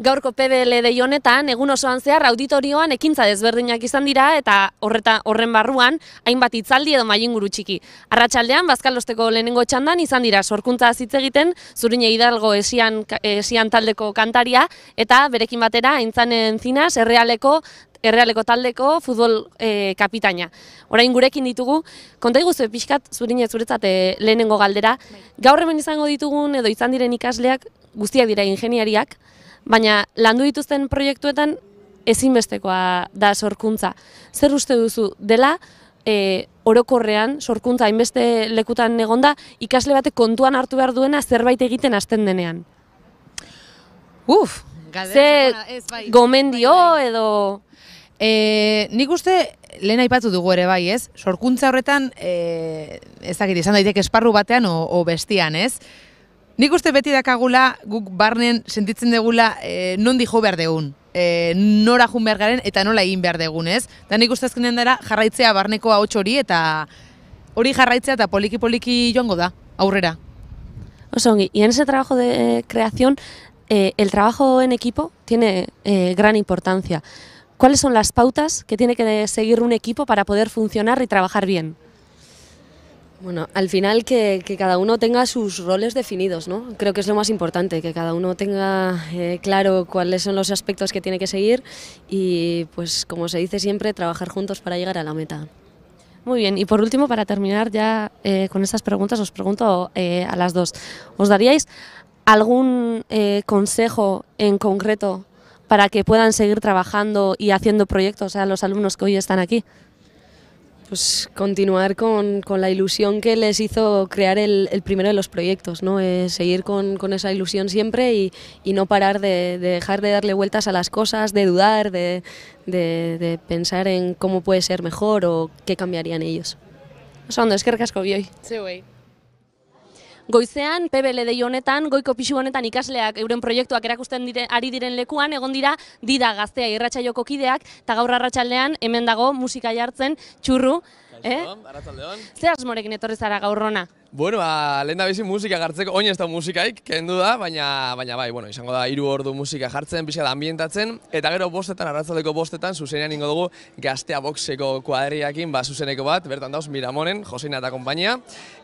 Gaurko PBL de honetan, egun osoan zehar auditorioan ekintza desberdinak izan dira eta horreta, horren barruan hainbat itzaldi edo mailin guru txiki. Arratsaldean bazkalosteko lehenengo txandan izan dira sorkuntza hitz egiten Zurine Hidalgo esian, esian taldeko kantaria eta berekin batera Aintzanen Zinas Errealeko Errealeko taldeko futbol eh, kapitaina. Orain gurekin ditugu, konta iguzu pixkat Zurine zuretzat eh, lehenengo galdera. Bai. Gaur hemen izango ditugun edo izan diren ikasleak guztiak dira ingeniariak baina landu dituzten proiektuetan ezinbestekoa da sorkuntza. Zer uste duzu dela e, orokorrean sorkuntza hainbeste lekutan egonda ikasle batek kontuan hartu behar duena zerbait egiten hasten denean? Uf, Galdera, ez, bai, bai gomendio bai, bai. edo... E, nik uste lehen aipatu dugu ere bai, ez? Sorkuntza horretan, e, ez dakit, izan daiteke esparru batean o, o bestian, ez? Nik uste beti dakagula guk barnen sentitzen degula e, eh, nondi jo behar degun. E, eh, nora jun behar garen eta nola egin behar degun, ez? Da nik uste azkenean dara jarraitzea barneko ahots hori eta hori jarraitzea eta poliki-poliki joango da, aurrera. Oso, ongi, ian ese trabajo de eh, creación, eh, el trabajo en equipo tiene eh, gran importancia. ¿Cuáles son las pautas que tiene que seguir un equipo para poder funcionar y trabajar bien? Bueno, al final que, cada uno tenga sus roles definidos, ¿no? Creo que es lo más importante, que cada uno tenga eh, claro cuáles son los aspectos que tiene que seguir y, pues, como se dice siempre, trabajar juntos para llegar a la meta. Muy bien, y por último, para terminar ya eh, con estas preguntas, os pregunto eh, a las dos, ¿os daríais algún consejo en concreto para que puedan seguir trabajando y haciendo proyectos a los alumnos que hoy están aquí? Pues, continuar con, la ilusión que les hizo crear el, primero de los proyectos, ¿no? Eh, seguir con, esa ilusión siempre y, no parar de, dejar de darle vueltas a las cosas, de dudar, de, pensar en cómo puede ser mejor o qué cambiarían ellos. que vi hoy. Sí, goizean, PBL dei honetan, goiko pixu honetan ikasleak euren proiektuak erakusten dire, ari diren lekuan, egon dira, dida gaztea irratxaioko kideak, eta gaur arratsaldean hemen dago musika jartzen, txurru, Eh? Zer asmorekin etorri zara gaur gaurrona? Bueno, ba, lehen da bizi musika gartzeko, oin ez da musikaik, kendu da, baina, baina bai, bueno, izango da, hiru ordu musika jartzen, pixka da ambientatzen, eta gero bostetan, arratzaleko bostetan, zuzenean ingo dugu gaztea boxeko kuadriakin, ba, zuzeneko bat, bertan dauz, Miramonen, Joseina eta kompainia,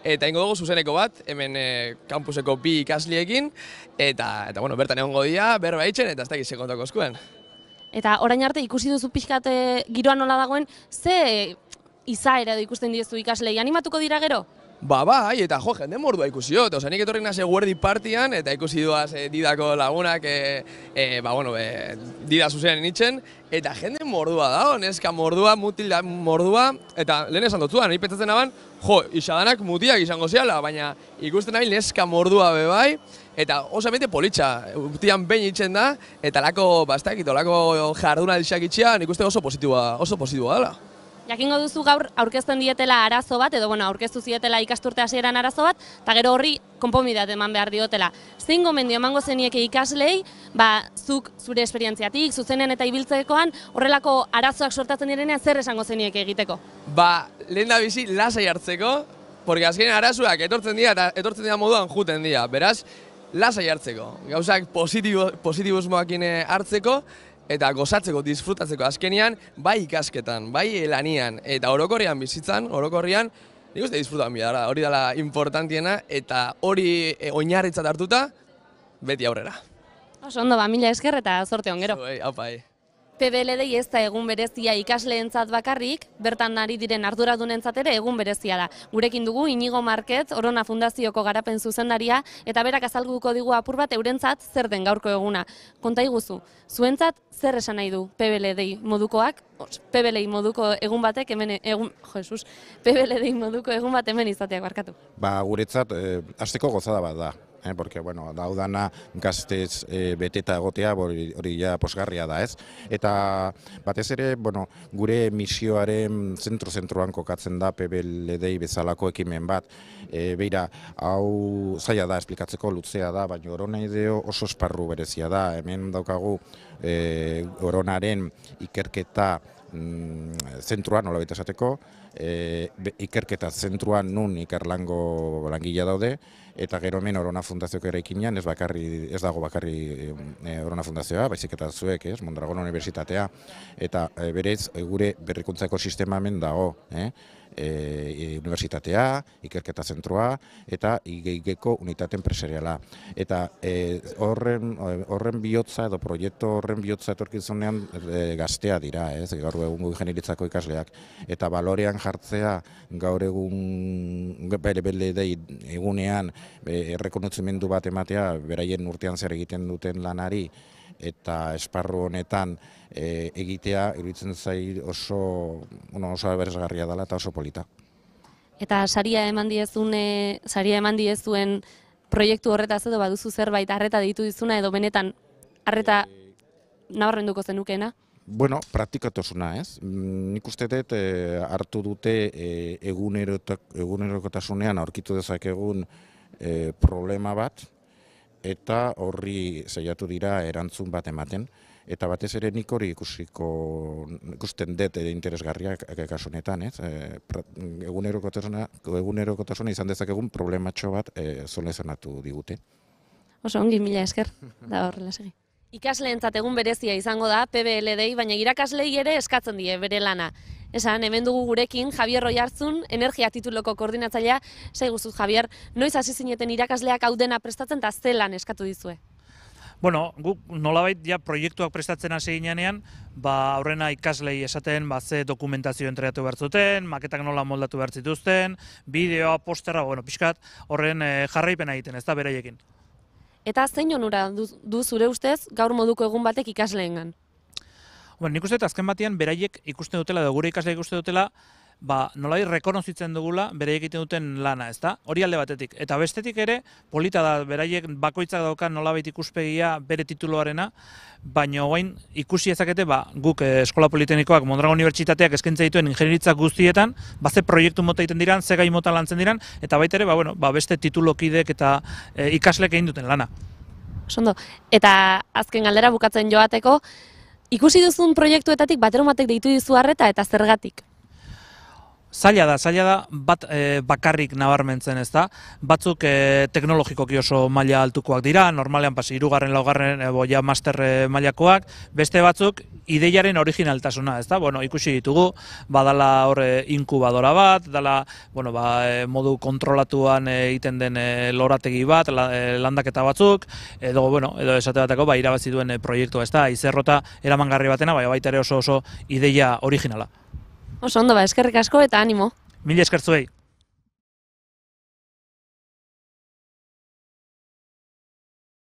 eta ingo dugu zuzeneko bat, hemen e, eh, kampuseko bi ikasliekin, eta, eta bueno, bertan egon godia, berba itxen, eta ez da eskuen. Eta orain arte ikusi duzu pixkate giroan nola dagoen, ze izaera edo ikusten diezu ikaslei, animatuko dira gero? Ba, bai, eta jo, jende mordua ikusi dut, oza, nik etorri nase guerdi partian, eta ikusi duaz eh, didako lagunak, e, e, ba, bueno, e, dida zuzean initzen, eta jende mordua da, neska mordua, mutila mordua, eta lehen esan dut zuan, ipetatzen aban, jo, isadanak mutiak izango ziala, baina ikusten nahi neska mordua be bai, eta oso emete politxa, urtian behin da, eta lako, ba, ez dakit, lako jarduna ditxak ikusten nik uste oso positiua, oso positiua dela. Jakingo duzu gaur aurkezten dietela arazo bat, edo bueno, aurkeztu zietela ikasturte hasieran arazo bat, eta gero horri konpomidat eman behar diotela. Zein gomendio emango zenieke ikaslei, ba, zuk zure esperientziatik, zuzenen eta ibiltzekoan, horrelako arazoak sortatzen direnean zer esango zenieke egiteko? Ba, lehen da bizi, lasai hartzeko, porque azkenean arazoak etortzen dira eta etortzen dira moduan juten dira, beraz, lasai hartzeko, gauzak positibo, positibusmoak eh, hartzeko, eta gozatzeko, disfrutatzeko azkenian, bai ikasketan, bai elanian, eta orokorrian bizitzan, orokorrian, nik uste disfrutan bila, hori dela importantiena, eta hori e, oinarritzat hartuta, beti aurrera. Oso ondo, ba, mila esker eta sorte ongero. Zuei, PBLD ez da egun berezia ikasleentzat bakarrik, bertan nari diren arduradunentzat ere egun berezia da. Gurekin dugu Inigo Market, Orona Fundazioko garapen zuzendaria eta berak azalguko digu apur bat eurentzat zer den gaurko eguna. Konta iguzu, zuentzat zer esan nahi du PBLD modukoak? PBLD moduko egun batek hemen e, egun, Jesus, PBLD moduko egun bat hemen izateak barkatu. Ba, guretzat eh, hasteko gozada bat da eh, porque bueno, daudana gaztez eh, beteta egotea hori ja posgarria da, ez? Eta batez ere, bueno, gure misioaren zentro zentroan kokatzen da PBLD bezalako ekimen bat. E, beira, hau zaila da esplikatzeko lutzea da, baina orona ideo oso esparru berezia da. Hemen daukagu e, oronaren ikerketa Mm, zentruan, nola baita esateko, e, ikerketa zentruan nun ikerlango langilea daude, eta gero hemen Orona Fundazioko ere ikinean, ez, bakarri, ez dago bakarri e, Orona Fundazioa, baizik eta zuek, ez, Mondragon Universitatea, eta e, berez, gure berrikuntzako sistema hemen dago, eh? e, e universitatea, ikerketa zentroa eta igeigeko unitate enpresariala. Eta e, horren, horren bihotza edo proiektu horren bihotza etorkizunean e, gaztea dira, ez, gaur egungo ingenieritzako ikasleak. Eta balorean jartzea gaur egun bere bere dei egunean e, bat ematea beraien urtean zer egiten duten lanari eta esparru honetan e, egitea iruditzen zai oso, bueno, oso aberesgarria dela eta oso polita. Eta saria eman diezun, saria eman diezuen proiektu horretaz edo baduzu zerbait harreta ditu dizuna edo benetan harreta e... Eh, nabarrenduko zenukena? Bueno, praktikatuzuna ez. Mm, nik uste dut eh, hartu dute e, egunerokotasunean aurkitu dezakegun e, problema bat, eta horri zeiatu dira erantzun bat ematen. Eta batez ere nik hori ikusiko, ikusten dut e, interesgarriak kasunetan, ez? Eh, egunerokotasuna izan dezakegun problematxo bat e, eh, zonezanatu digute. Oso ongi mila esker, da horrela segi. Ikasleentzat egun berezia izango da PBLD baina irakaslei ere eskatzen die bere lana. Esan, hemen dugu gurekin Javier Roiartzun, energia tituloko koordinatzailea, sai guztu Javier, noiz hasi zineten irakasleak hau prestatzen eta ze lan eskatu dizue? Bueno, guk nolabait ja proiektuak prestatzen hasi ginenean, ba aurrena ikaslei esaten ba ze dokumentazio entregatu bertzuten, maketak nola moldatu bertzituzten, bideoa, posterra, bueno, pixkat horren e, jarraipena egiten, ez da beraiekin. Eta zein onura du, du zure ustez gaur moduko egun batek ikasleengan? Bueno, nik uste eta azken batean beraiek ikusten dutela da gure ikasleak ikusten dutela ba, nolai rekonozitzen dugula beraiek egiten duten lana, ez da? Hori alde batetik. Eta bestetik ere, polita da, beraiek bakoitzak daukan nolabait ikuspegia bere tituloarena, baina hogein ikusi ezakete ba, guk eh, Eskola Politenikoak Mondragon Unibertsitateak eskaintzen dituen ingenieritzak guztietan, ba, ze proiektu mota egiten diran, ze gai mota lantzen diran, eta baita ere, ba, bueno, ba, beste titulokidek eta eh, ikaslek egin duten lana. Sondo, eta azken galdera bukatzen joateko, ikusi duzun proiektuetatik bateromatek deitu dizu harreta eta zergatik? Zaila da, zaila da, bat eh, bakarrik nabarmentzen ez da, batzuk eh, teknologikoki oso maila altukoak dira, normalean pasi irugarren, laugarren, e, eh, boia master e, mailakoak, beste batzuk ideiaren originaltasuna, ez da, bueno, ikusi ditugu, badala horre inkubadora bat, dala, bueno, ba, modu kontrolatuan egiten den lorategi bat, landaketa batzuk, edo, bueno, edo esate bateko, ba, irabazi duen e, proiektu, ez da, izerrota eramangarri batena, bai, baita ere oso oso ideia originala. Oso ondo ba, eskerrik asko eta animo. Mila eskertzuei.